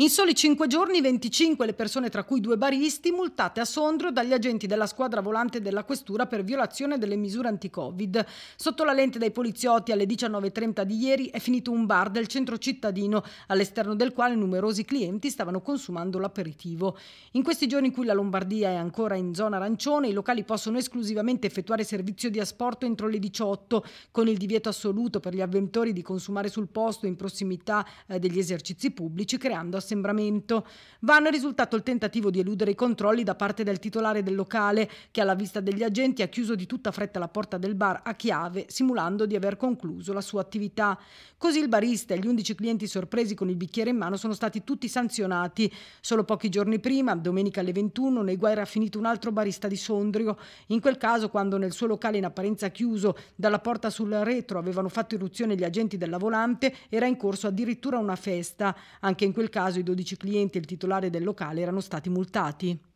In soli 5 giorni 25 le persone, tra cui due baristi, multate a Sondrio dagli agenti della squadra volante della Questura per violazione delle misure anti-Covid. Sotto la lente dei poliziotti alle 19.30 di ieri è finito un bar del centro cittadino, all'esterno del quale numerosi clienti stavano consumando l'aperitivo. In questi giorni in cui la Lombardia è ancora in zona arancione, i locali possono esclusivamente effettuare servizio di asporto entro le 18, con il divieto assoluto per gli avventori di consumare sul posto in prossimità eh, degli esercizi pubblici, creando assembramento. Vanno è risultato il tentativo di eludere i controlli da parte del titolare del locale, che alla vista degli agenti ha chiuso di tutta fretta la porta del bar a chiave, simulando di aver concluso la sua attività. Così il barista e gli 11 clienti sorpresi con il bicchiere in mano sono stati tutti sanzionati. Solo pochi giorni prima, domenica alle 21, nei guai era finito un altro barista di Sondrio. In quel caso, quando nel suo locale in apparenza chiuso, dalla porta sul retro avevano fatto irruzione gli agenti della volante, era in corso addirittura una festa. Anche in quel caso caso i 12 clienti e il titolare del locale erano stati multati.